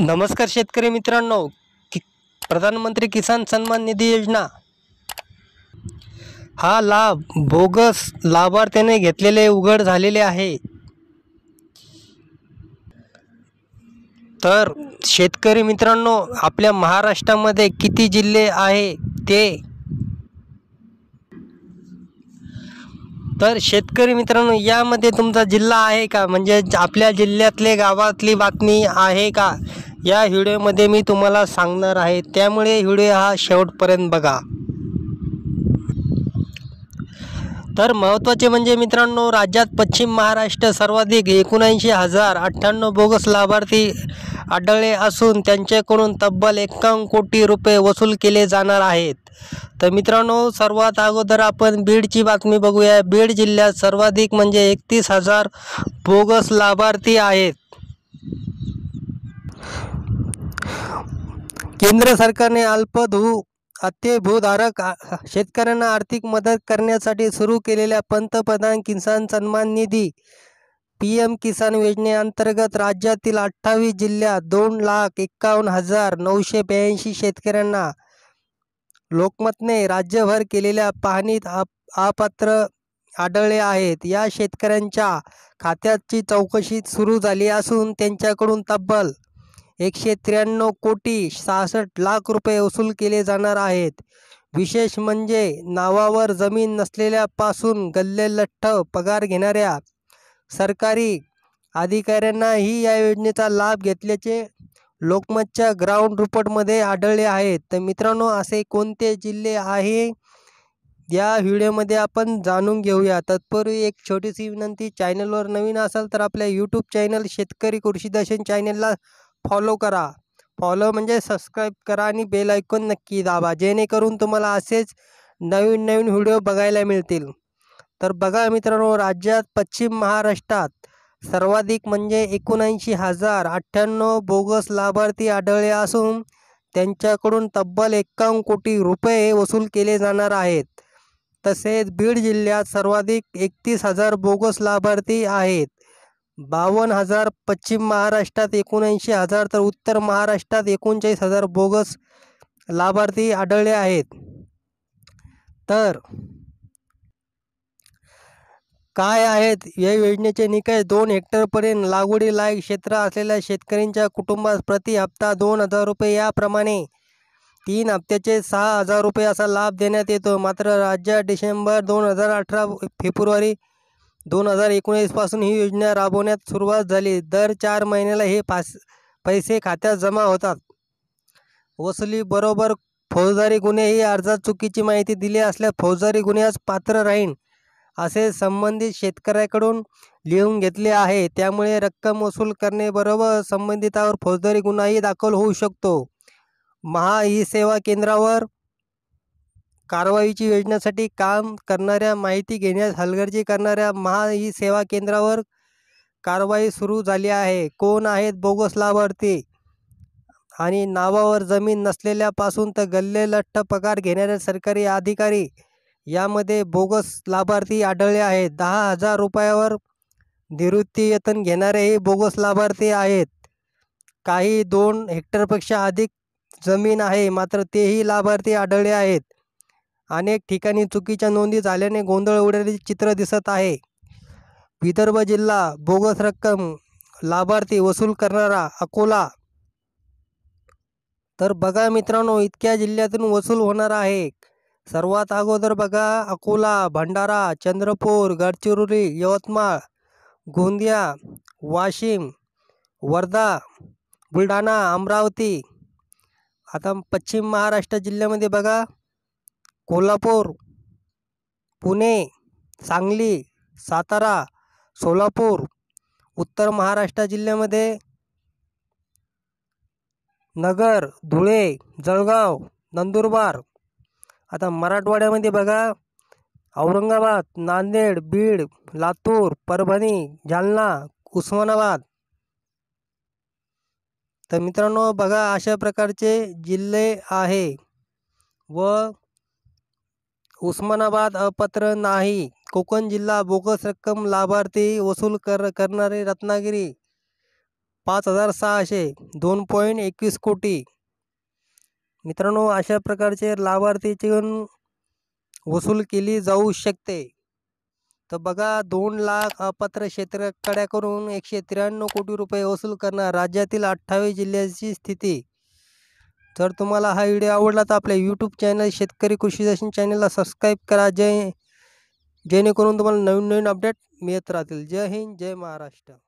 नमस्कार शेतकरी मित्रांनो कि प्रधानमंत्री किसान सन्मान निधी योजना हा लाभ बोगस लाभार्थ्याने घेतलेले उघड झालेले आहे तर शेतकरी मित्रांनो आपल्या महाराष्ट्रामध्ये किती जिल्हे आहे ते तर शेतकरी मित्रांनो यामध्ये तुमचा जिल्हा आहे का म्हणजे आपल्या जिल्ह्यातले गावातली बातमी आहे का या व्हिडिओमध्ये मी तुम्हाला सांगणार आहे त्यामुळे व्हिडिओ हा शेवटपर्यंत बघा तर महत्त्वाचे म्हणजे मित्रांनो राज्यात पश्चिम महाराष्ट्र सर्वाधिक एकोणऐंशी हजार अठ्ठ्याण्णव बोगस लाभार्थी आढळले असून त्यांच्याकडून तब्बल एक्कावन्न कोटी रुपये वसूल केले जाणार आहेत तर मित्रांनो सर्वात अगोदर आपण बीडची बातमी बघूया बीड जिल्ह्यात सर्वाधिक म्हणजे एकतीस हजार बोगस लाभार्थी आहेत केंद्र सरकारने अल्पधू अत्यभूधारक शेतकऱ्यांना आर्थिक मदत करण्यासाठी सुरू केलेल्या पंतप्रधान किसान सन्मान निधी पी एम किसान योजनेअंतर्गत राज्यातील अठ्ठावीस जिल्ह्यात दोन लाख एक्कावन्न हजार नऊशे ब्याऐंशी शेतकऱ्यांना लोकमतने राज्यभर केलेल्या पाहणीत अपात्र आढळले आहेत या शेतकऱ्यांच्या खात्याची चौकशी सुरू झाली असून त्यांच्याकडून तब्बल एकशे त्र्याण्णव कोटी सहासष्ट लाख रुपये वसूल केले जाणार आहेत विशेष म्हणजे नावावर जमीन नसलेल्यापासून लठ्ठ पगार घेणाऱ्या सरकारी अधिकाऱ्यांनाही या योजनेचा लाभ घेतल्याचे लोकमतच्या ग्राउंड रिपोर्टमध्ये आढळले आहेत तर मित्रांनो असे कोणते जिल्हे आहे या व्हिडिओमध्ये आपण जाणून घेऊया तत्पूर्वी एक छोटीशी विनंती चॅनलवर नवीन असाल तर आपल्या यूट्यूब चॅनल शेतकरी कृषी दर्शन चॅनलला फॉलो करा फॉलो म्हणजे सबस्क्राईब करा आणि बेल ऐकून नक्की दाबा जेणेकरून तुम्हाला असेच नवीन नवीन व्हिडिओ बघायला मिळतील तर बघा मित्रांनो राज्यात पश्चिम महाराष्ट्रात सर्वाधिक म्हणजे एकोणऐंशी हजार अठ्ठ्याण्णव बोगस लाभार्थी आढळले असून त्यांच्याकडून तब्बल एक्कावन्न कोटी रुपये वसूल केले जाणार आहेत तसेच बीड जिल्ह्यात सर्वाधिक एकतीस हजार बोगस लाभार्थी आहेत बावन्न हजार पश्चिम महाराष्ट्रात एकोणऐंशी हजार तर उत्तर महाराष्ट्रात एकोणचाळीस हजार बोगस लाभार्थी आढळले आहेत तर काय आहेत या योजनेचे निकष दोन हेक्टरपर्यंत लागवडीलायक क्षेत्र असलेल्या शेतकऱ्यांच्या कुटुंबास प्रति हप्ता दोन हजार रुपये याप्रमाणे तीन हप्त्याचे सहा हजार रुपये असा लाभ देण्यात येतो मात्र राज्यात डिसेंबर दोन हजार अठरा फेब्रुवारी दोन हजार एकोणीसपासून ही योजना राबवण्यात सुरुवात झाली दर चार महिन्याला हे पास पैसे खात्यात जमा होतात वसुलीबरोबर फौजदारी गुन्हेही अर्जात चुकीची माहिती दिली असल्यास फौजदारी गुन्ह्यास पात्र राहीन असे संबंधित शेतकऱ्याकडून लिहून घेतले आहे त्यामुळे रक्कम वसूल करण्याबरोबर संबंधितावर फौजदारी गुन्हाही दाखल होऊ शकतो महा ई सेवा केंद्रावर कारवाईची योजनेसाठी काम करणाऱ्या माहिती घेण्यास हलगर्जी करणाऱ्या महा ई सेवा केंद्रावर कारवाई सुरू झाली आहे कोण आहेत बोगस लाभार्थी आणि नावावर जमीन नसलेल्यापासून तर गल्ले लठ्ठ पगार घेणारे सरकारी अधिकारी यामध्ये बोगस लाभार्थी आढळले आहेत दहा हजार रुपयावर निवृत्ती येतन घेणारेही बोगस लाभार्थी आहेत काही दोन हेक्टरपेक्षा अधिक जमीन आहे मात्र तेही लाभार्थी आढळले आहेत अनेक ठिकाणी चुकीच्या नोंदी झाल्याने गोंधळ उडाले चित्र दिसत आहे विदर्भ जिल्हा बोगस रक्कम लाभार्थी वसूल करणारा अकोला तर बघा मित्रांनो इतक्या जिल्ह्यातून वसूल होणार आहे सर्वात अगोदर बघा अकोला भंडारा चंद्रपूर गडचिरोली यवतमाळ गोंदिया वाशिम वर्धा बुलढाणा अमरावती आता पश्चिम महाराष्ट्र जिल्ह्यामध्ये बघा कोल्हापूर पुणे सांगली सातारा सोलापूर उत्तर महाराष्ट्र जिल्ह्यामध्ये नगर धुळे जळगाव नंदुरबार आता मराठवाड्यामध्ये बघा औरंगाबाद नांदेड बीड लातूर परभणी जालना उस्मानाबाद तर मित्रांनो बघा अशा प्रकारचे जिल्हे आहे व उस्मानाबाद अपात्र नाही कोकण जिल्हा बोगस रक्कम लाभार्थी वसूल कर करणारे रत्नागिरी पाच हजार सहाशे दोन पॉईंट एकवीस कोटी मित्रांनो अशा प्रकारचे लाभार्थीची वसूल केली जाऊ शकते तर बघा दोन लाख अपात्र करून एकशे त्र्याण्णव कोटी रुपये वसूल करणार राज्यातील अठ्ठावीस जिल्ह्याची स्थिती जर तुम्हाला हा व्हिडिओ आवडला तर आपल्या यूट्यूब चॅनल शेतकरी कृषी दर्शन चॅनलला सबस्क्राईब करा जय जेणेकरून तुम्हाला नवीन नवीन अपडेट मिळत राहतील जय हिंद जय महाराष्ट्र